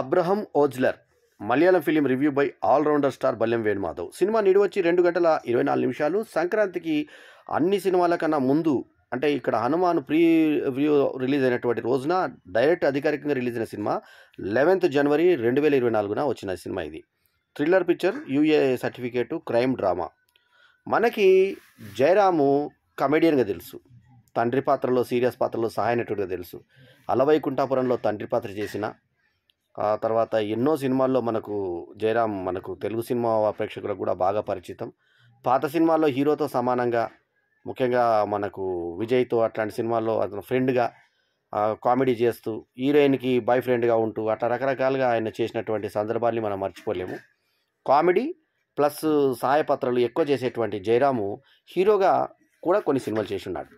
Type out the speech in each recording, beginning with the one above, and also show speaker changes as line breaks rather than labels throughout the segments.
Abraham Ozler Malayalam film review by allrounder star Balyam Venumadhav cinema నిడివచ్చి వచ్చి రెండు గంటల ఇరవై నాలుగు నిమిషాలు సంక్రాంతికి అన్ని సినిమాల కన్నా ముందు అంటే ఇక్కడ హనుమాన్ ప్రీ వ్యూ రిలీజ్ అయినటువంటి రోజున డైరెక్ట్ అధికారికంగా రిలీజ్ అయిన సినిమా లెవెన్త్ జనవరి రెండు వేల ఇరవై నాలుగున వచ్చిన సినిమా ఇది thriller picture UA certificate crime drama మనకి జయరాము కమెడియన్గా తెలుసు తండ్రి పాత్రలో సీరియస్ పాత్రలో సహాయ తెలుసు అలవై కుంఠాపురంలో తండ్రి పాత్ర చేసిన ఆ తర్వాత ఎన్నో సినిమాల్లో మనకు జయరాం మనకు తెలుగు సినిమా ప్రేక్షకులకు కూడా బాగా పరిచితం పాత సినిమాల్లో హీరోతో సమానంగా ముఖ్యంగా మనకు విజయ్తో అట్లాంటి సినిమాల్లో అతను ఫ్రెండ్గా కామెడీ చేస్తూ హీరోయిన్కి బాయ్ ఫ్రెండ్గా ఉంటూ అట్లా రకరకాలుగా ఆయన చేసినటువంటి సందర్భాల్ని మనం మర్చిపోలేము కామెడీ ప్లస్ సాయపత్రలు ఎక్కువ చేసేటువంటి జయరాము హీరోగా కూడా కొన్ని సినిమాలు చేసి ఉన్నాడు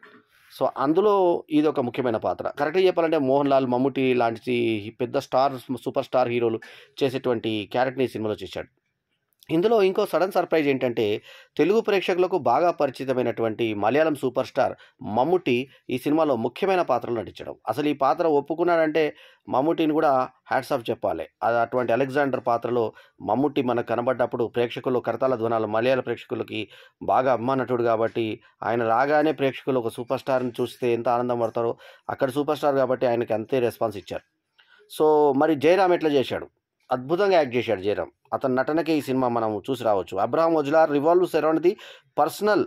సో అందులో ఇది ఒక ముఖ్యమైన పాత్ర కరెక్ట్గా చెప్పాలంటే మోహన్ లాల్ మమ్ముటి లాంటి పెద్ద స్టార్ సూపర్ స్టార్ హీరోలు చేసేటువంటి క్యారెక్టర్ని సినిమాలో చేశాడు ఇందులో ఇంకో సడన్ సర్ప్రైజ్ ఏంటంటే తెలుగు ప్రేక్షకులకు బాగా పరిచితమైనటువంటి మలయాళం సూపర్ స్టార్ మమ్ముటి ఈ సినిమాలో ముఖ్యమైన పాత్రలు నటించడం అసలు ఈ పాత్ర ఒప్పుకున్నాడంటే మమ్ముటిని కూడా హ్యాట్స్ ఆఫ్ చెప్పాలి అది అటువంటి అలెగ్జాండర్ పాత్రలో మమ్ముటి మనకు కనబడ్డప్పుడు ప్రేక్షకులు కరతాల ధ్వనాలు మలయాళ ప్రేక్షకులకి బాగా అభిమానటుడు కాబట్టి ఆయన రాగానే ప్రేక్షకులు ఒక సూపర్ స్టార్ని చూస్తే ఎంత ఆనందం పడతారో అక్కడ సూపర్ స్టార్ కాబట్టి ఆయనకి అంతే రెస్పాన్స్ ఇచ్చారు సో మరి జయరామ్ ఎట్లా చేశాడు అద్భుతంగా యాక్ట్ చేశాడు జయరామ్ అతని నటనకే ఈ సినిమా మనం చూసి రావచ్చు Abraham Ozler revolve around the personal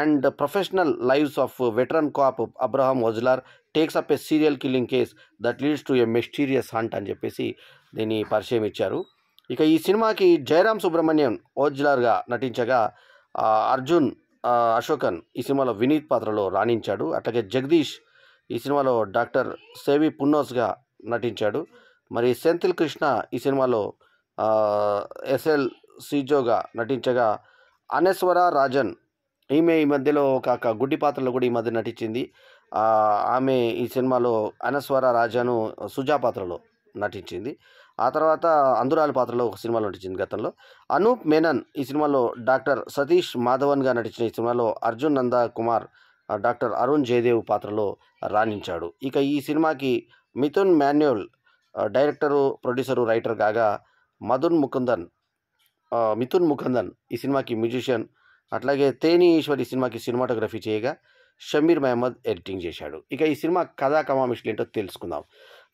and professional lives of veteran cop Abraham Ozler takes up a serial killing case that leads to a mysterious hunt అని చెప్పేసి దీన్ని పరిచయం ఇచ్చారు ఇక ఈ సినిమాకి జయరామ్ సుబ్రహ్మణ్యం ఓజ్లార్గా నటించగా అర్జున్ అశోకన్ ఈ సినిమాలో వినీత్ పాత్రలో రాణించాడు అట్లాగే జగదీష్ ఈ సినిమాలో డాక్టర్ సేవి పున్నోస్గా నటించాడు మరి సెంథిల్ కృష్ణ ఈ సినిమాలో ఎస్ఎల్ సిజోగా నటించగా అనేశ్వర రాజన్ ఈమె ఈ మధ్యలో ఒక గుడ్డి పాత్రలో కూడా ఈ మధ్య నటించింది ఆమె ఈ సినిమాలో అనస్వర రాజాను సుజా పాత్రలో నటించింది ఆ తర్వాత అందురాల పాత్రలో ఒక సినిమాలో నటించింది గతంలో అనూప్ మేనన్ ఈ సినిమాలో డాక్టర్ సతీష్ మాధవన్గా నటించిన ఈ సినిమాలో అర్జున్ నంద కుమార్ డాక్టర్ అరుణ్ జయదేవ్ పాత్రలో రాణించాడు ఇక ఈ సినిమాకి Midhun Manuel director producer writer కాగా మధున్ ముకుందన్ మిథున్ ముకుందన్ ఈ సినిమాకి మ్యూజిషియన్ అట్లాగే తేని ఈశ్వర్ ఈ సినిమాకి సినిమాటోగ్రఫీ చేయగా షమీర్ మహమ్మద్ ఎడిటింగ్ చేశాడు ఇక ఈ సినిమా కథా కమామిషులు ఏంటో తెలుసుకుందాం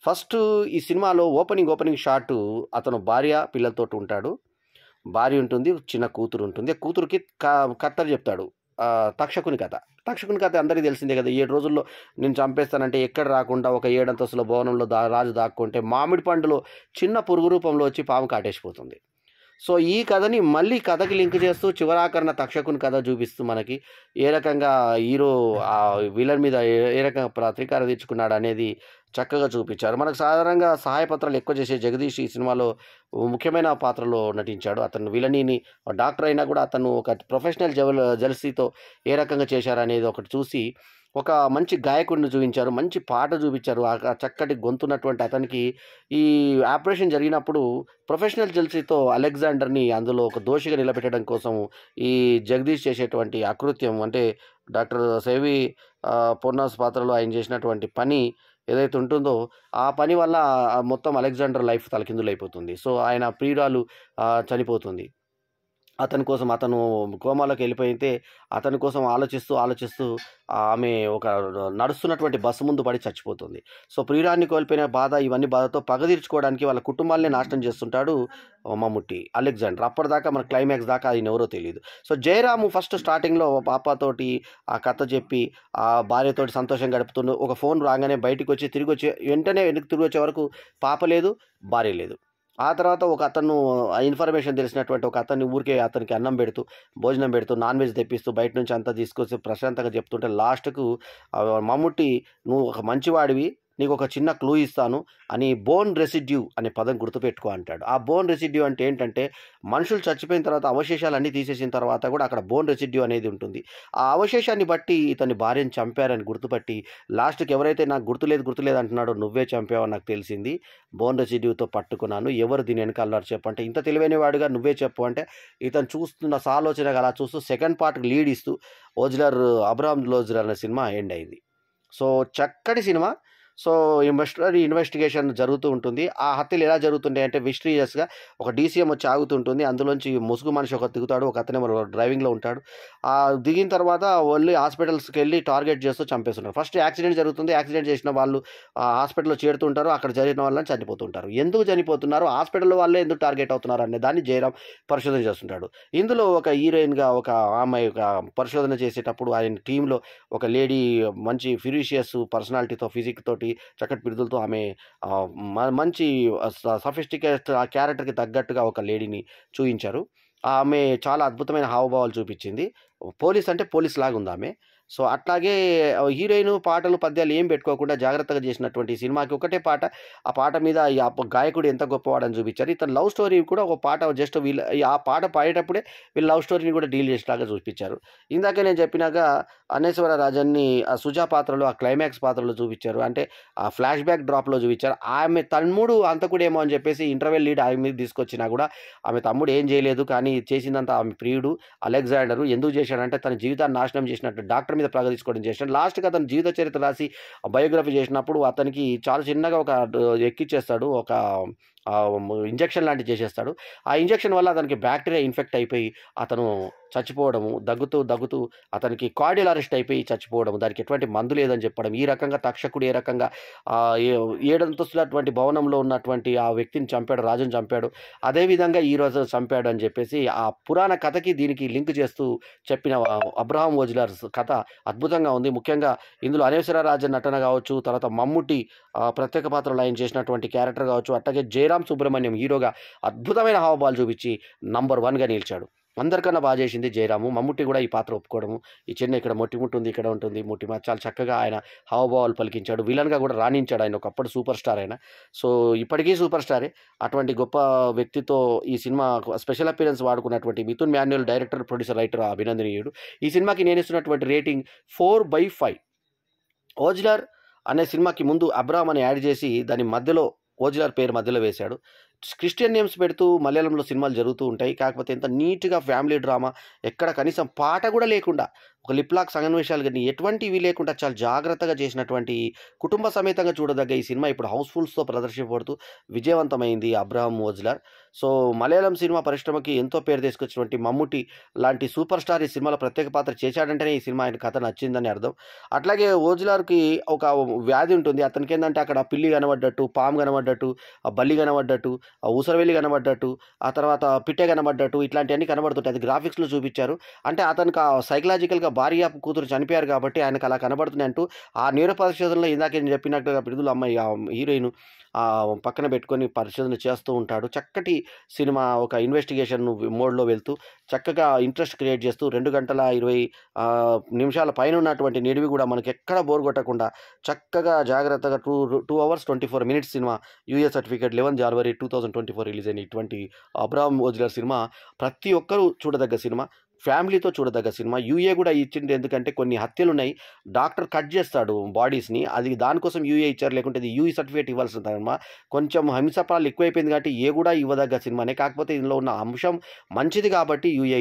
ఫస్ట్ ఈ సినిమాలో ఓపెనింగ్ ఓపెనింగ్ షాట్ అతను భార్య పిల్లలతో ఉంటాడు భార్య ఉంటుంది చిన్న కూతురు ఉంటుంది కూతురుకి కత్తర్ చెప్తాడు తక్షకుని కథ తక్షకుని కథ అందరికీ తెలిసిందే కదా ఏడు రోజుల్లో నేను చంపేస్తానంటే ఎక్కడ రాకుండా ఒక ఏడంతస్తుల భవనంలో దా రాజు దాక్కుంటే మామిడి పండులో చిన్న పురుగు రూపంలో వచ్చి పాము కాటేసిపోతుంది సో ఈ కథని మళ్ళీ కథకి లింక్ చేస్తూ చివరాకరణ తక్షకుని కథ చూపిస్తూ మనకి ఏ రకంగా హీరో ఆ విలన్ మీద ఏ రకంగా ప్రతీకారం తీర్చుకున్నాడు అనేది చక్కగా చూపించారు మనకు సాధారణంగా సహాయపత్రాలు ఎక్కువ చేసే జగదీష్ ఈ సినిమాలో ముఖ్యమైన పాత్రలో నటించాడు అతను విలనీని డాక్టర్ అయినా కూడా అతను ఒక ప్రొఫెషనల్ జవల్ జలసీతో ఏ రకంగా చేశారనేది ఒకటి చూసి ఒక మంచి గాయకుడిని చూపించారు మంచి పాట చూపించారు ఆ చక్కటి గొంతున్నటువంటి అతనికి ఈ ఆపరేషన్ జరిగినప్పుడు ప్రొఫెషనల్ జెల్సీతో అలెగ్జాండర్ని అందులో ఒక దోషిగా నిలబెట్టడం కోసం ఈ జగదీష్ చేసేటువంటి అకృత్యం అంటే డాక్టర్ సేవి పూర్ణాస్ పాత్రలో ఆయన చేసినటువంటి పని ఏదైతే ఉంటుందో ఆ పని వల్ల మొత్తం అలెగ్జాండర్ లైఫ్ తలకిందులైపోతుంది సో ఆయన ప్రియురాలు చనిపోతుంది అతని కోసం అతను కోమాలోకి వెళ్ళిపోయితే అతని కోసం ఆలోచిస్తూ ఆలోచిస్తూ ఆమె ఒక నడుస్తున్నటువంటి బస్సు ముందు పడి చచ్చిపోతుంది సో ప్రియురాన్ని కోల్పోయిన బాధ ఇవన్నీ బాధతో పగ తీర్చుకోవడానికి వాళ్ళ కుటుంబాలనే నాశనం చేస్తుంటాడు మమ్ముట్టి అలెగ్జాండర్ అప్పటిదాకా మన క్లైమాక్స్ దాకా ఆయన ఎవరో తెలియదు సో జయరాము ఫస్ట్ స్టార్టింగ్లో పాపతోటి ఆ కథ చెప్పి ఆ భార్యతోటి సంతోషం గడుపుతూ ఒక ఫోన్ రాగానే బయటకు వచ్చి తిరిగి వచ్చి వెంటనే వెనక్కి తిరిగి వచ్చే వరకు పాప లేదు భార్య లేదు ఆ తర్వాత ఒక అతను ఇన్ఫర్మేషన్ తెలిసినటువంటి ఒక అతన్ని ఊరికే అతనికి అన్నం పెడుతూ భోజనం పెడుతూ నాన్ వెజ్ తెప్పిస్తూ బయట నుంచి అంతా తీసుకొచ్చి ప్రశాంతంగా చెప్తుంటే లాస్ట్కు మమ్ముట్టి నువ్వు ఒక మంచివాడివి నీకు ఒక చిన్న క్లూ ఇస్తాను అని బోన్ రెసిడ్యూ అనే పదం గుర్తుపెట్టుకో అంటాడు ఆ బోన్ రెసిడ్యూ అంటే ఏంటంటే మనుషులు చచ్చిపోయిన తర్వాత అవశేషాలు అన్నీ తీసేసిన తర్వాత కూడా అక్కడ బోన్ రెసిడ్యూ అనేది ఉంటుంది ఆ అవశేషాన్ని బట్టి ఇతని భార్యను చంపారని గుర్తుపట్టి లాస్ట్కి ఎవరైతే నాకు గుర్తులేదు గుర్తులేదు అంటున్నాడో నువ్వే చంపావో నాకు తెలిసింది బోన్ రెసిడ్యూతో పట్టుకున్నాను ఎవరు దీని వెనకాలన్నారు చెప్పంటే ఇంత వాడుగా నువ్వే చెప్పు అంటే ఇతను చూస్తున్న సాలోచనగా అలా చూస్తూ సెకండ్ పార్ట్కి లీడ్ ఇస్తూ ఓజ్లర్ అబ్రామ్ లోజ్లర్ అనే సినిమా ఎండ్ అయింది సో చక్కటి సినిమా సో మిస్టరీ ఇన్వెస్టిగేషన్ జరుగుతూ ఉంటుంది ఆ హత్యలు ఎలా జరుగుతుంటాయి అంటే మిస్టీరియస్గా ఒక డీసీఎం వచ్చి ఆగుతుంటుంది అందులోంచి ముసుగు మనిషి ఒక దిగుతాడు ఒక అతనే డ్రైవింగ్లో ఉంటాడు ఆ దిగిన తర్వాత వాళ్ళు హాస్పిటల్స్కి వెళ్ళి టార్గెట్ చేస్తూ చంపేస్తున్నారు ఫస్ట్ యాక్సిడెంట్ జరుగుతుంది యాక్సిడెంట్ చేసిన వాళ్ళు హాస్పిటల్లో చేరుతుంటారు అక్కడ జరిగిన వాళ్ళని చనిపోతుంటారు ఎందుకు చనిపోతున్నారు హాస్పిటల్ వాళ్ళే ఎందుకు టార్గెట్ అవుతున్నారు అనే దాన్ని జయరామ్ పరిశోధన చేస్తుంటాడు ఇందులో ఒక హీరోయిన్గా ఒక ఆమె పరిశోధన చేసేటప్పుడు ఆయన టీంలో ఒక లేడీ మంచి ఫిరీషియస్ పర్సనాలిటీతో ఫిజిక్తో తోటి చక్కటి పిరుదులతో ఆమె మంచి సఫిస్టికేట్ క్యారెక్టర్కి తగ్గట్టుగా ఒక లేడీని చూపించారు ఆమె చాలా అద్భుతమైన హావభావాలు చూపించింది పోలీస్ అంటే పోలీస్ లాగా ఉంది ఆమె సో అట్లాగే హీరోయిన్ పాటలు పద్యాలు ఏం పెట్టుకోకుండా జాగ్రత్తగా చేసినటువంటి సినిమాకి ఒకటే పాట ఆ పాట మీద ఆ గాయకుడు ఎంత గొప్పవాడని చూపించారు ఇతను లవ్ స్టోరీ కూడా ఒక పాట జస్ట్ వీళ్ళు ఆ పాట పాడేటప్పుడే వీళ్ళు లవ్ స్టోరీని కూడా డీల్ చేసేలాగా చూపించారు ఇందాక నేను చెప్పినాక అన్నేశ్వర రాజన్ని ఆ సుజా పాత్రలో ఆ క్లైమాక్స్ పాత్రలో చూపించారు అంటే ఆ ఫ్లాష్ బ్యాక్ డ్రాప్లో చూపించారు ఆమె తమ్ముడు కూడా ఏమో అని చెప్పేసి ఇంటర్వెల్ లీడ్ ఆమె మీద తీసుకొచ్చినా కూడా ఆమె తమ్ముడు ఏం చేయలేదు కానీ చేసిందంత ఆమె ప్రియుడు అలెగ్జాండరు ఎందుకు చేశాడంటే తన జీవితాన్ని నాశనం చేసినట్టు డాక్టర్ డాక్టర్ మీద ప్లగ తీసుకోవడం చేసినాడు లాస్ట్కి అతను జీవిత చరిత్ర రాసి బయోగ్రఫీ చేసినప్పుడు అతనికి చాలా చిన్నగా ఒక ఎక్కిచ్చేస్తాడు ఒక ఇంజక్షన్ లాంటివి చేసేస్తాడు ఆ ఇంజక్షన్ వల్ల అతనికి బ్యాక్టీరియా ఇన్ఫెక్ట్ అయిపోయి అతను చచ్చిపోవడము దగ్గుతూ దగ్గుతూ అతనికి కార్డియల్ అరెస్ట్ అయిపోయి చచ్చిపోవడం దానికి ఎటువంటి మందు లేదని చెప్పడం ఈ రకంగా తక్షకుడు ఏ రకంగా ఏడంతస్తులటువంటి భవనంలో ఉన్నటువంటి ఆ వ్యక్తిని చంపాడు రాజును చంపాడు అదేవిధంగా ఈరోజు చంపాడు అని చెప్పేసి ఆ పురాణ కథకి దీనికి లింక్ చేస్తూ చెప్పిన అబ్రహాం ఓజ్లర్ కథ అద్భుతంగా ఉంది ముఖ్యంగా ఇందులో అనేశ్వర రాజన్ నటన కావచ్చు తర్వాత మమ్ముటి ప్రత్యేక పాత్రలో ఆయన చేసినటువంటి క్యారెక్టర్ కావచ్చు అట్లాగే జయ శ్రీరామ్ సుబ్రహ్మణ్యం హీరోగా అద్భుతమైన హావభావాలు చూపించి నంబర్ వన్గా నిలిచాడు అందరికన్నా బాగా చేసింది జయరాము మమ్ముట్టి కూడా ఈ పాత్ర ఒప్పుకోవడము ఈ చిన్న ఇక్కడ మొట్టి ఉంది ఇక్కడ ఉంటుంది మొట్టి చాలా చక్కగా ఆయన హావభావాలు పలికించాడు విలన్గా కూడా రాణించాడు ఆయన ఒకప్పుడు సూపర్ స్టార్ ఆయన సో ఇప్పటికీ సూపర్ స్టారే అటువంటి గొప్ప వ్యక్తితో ఈ సినిమా స్పెషల్ అపీరెన్స్ వాడుకున్నటువంటి Midhun Manuel director producer writer అభినందనీయుడు ఈ సినిమాకి నేను ఇస్తున్నటువంటి rating four by five Ozler అనే సినిమాకి ముందు అబ్రామ్ అని యాడ్ చేసి దాని మధ్యలో ఓజిలార్ పేరు మధ్యలో వేశాడు క్రిస్టియన్ నేమ్స్ పెడుతూ మలయాళంలో సినిమాలు జరుగుతూ ఉంటాయి కాకపోతే ఎంత నీట్గా ఫ్యామిలీ డ్రామా ఎక్కడ కనీసం పాట కూడా లేకుండా ఒక లిప్లాక్ సగన్ కానీ ఎటువంటివి లేకుండా చాలా జాగ్రత్తగా చేసినటువంటి కుటుంబ సమేతంగా చూడదగ్గ ఈ సినిమా ఇప్పుడు హౌస్ఫుల్స్తో ప్రదర్శించబడుతూ విజయవంతమైంది Abraham Ozler so Malayalam cinema పరిశ్రమకి ఎంతో పేరు తీసుకొచ్చినటువంటి మమ్ముటి లాంటి సూపర్ స్టార్ ఈ సినిమాలో ప్రత్యేక పాత్ర చేశాడంటేనే ఈ సినిమా ఆయన కథ నచ్చిందని అర్థం అట్లాగే ఓజ్లార్కి ఒక వ్యాధి ఉంటుంది అతనికి ఏంటంటే అక్కడ పిల్లి కనబడ్డట్టు పాము కనబడ్డట్టు బల్లి కనబడ్డట్టు ఊసరవెల్లి కనబడ్డట్టు ఆ తర్వాత పిట్టె కనబడ్డట్టు ఇట్లాంటివన్నీ కనబడుతుంటాయి అది గ్రాఫిక్స్లో చూపించారు అంటే అతనికి సైకలాజికల్గా భార్య కూతురు చనిపోయారు కాబట్టి ఆయనకు అలా కనబడుతుంది అంటూ ఆ నేర పరిశోధనలో ఇందాక నేను చెప్పినట్టుగా బిడుదల అమ్మాయి హీరోయిన్ పక్కన పెట్టుకొని పరిశోధన చేస్తూ ఉంటాడు చక్కటి సినిమా ఒక ఇన్వెస్టిగేషన్ మోడ్లో వెళ్తూ చక్కగా ఇంట్రెస్ట్ క్రియేట్ చేస్తూ రెండు గంటల ఇరవై నిమిషాల పైన ఉన్నటువంటి నిడివి కూడా మనకి ఎక్కడ బోర్ కొట్టకుండా చక్కగా జాగ్రత్తగా two two hours twenty four minutes cinema US certificate eleven January two thousand twenty four release అయిన ఇటువంటి అబ్రామ్ ఓజ్లర్ సినిమా ప్రతి ఒక్కరూ చూడదగ్గ సినిమా ఫ్యామిలీతో చూడదగ్గ సినిమా యూఏ కూడా ఇచ్చింది ఎందుకంటే కొన్ని హత్యలు ఉన్నాయి డాక్టర్ కట్ చేస్తాడు బాడీస్ని అది దానికోసం యూఏ ఇచ్చారు లేకుంటే ఇది యూఈ సర్టిఫికేట్ ఇవ్వాల్సిన సినిమా కొంచెం హింసపాలు ఎక్కువైపోయింది కాబట్టి ఏ కూడా ఇవ్వదగ్గ సినిమానే కాకపోతే ఇందులో ఉన్న అంశం మంచిది కాబట్టి యూఏ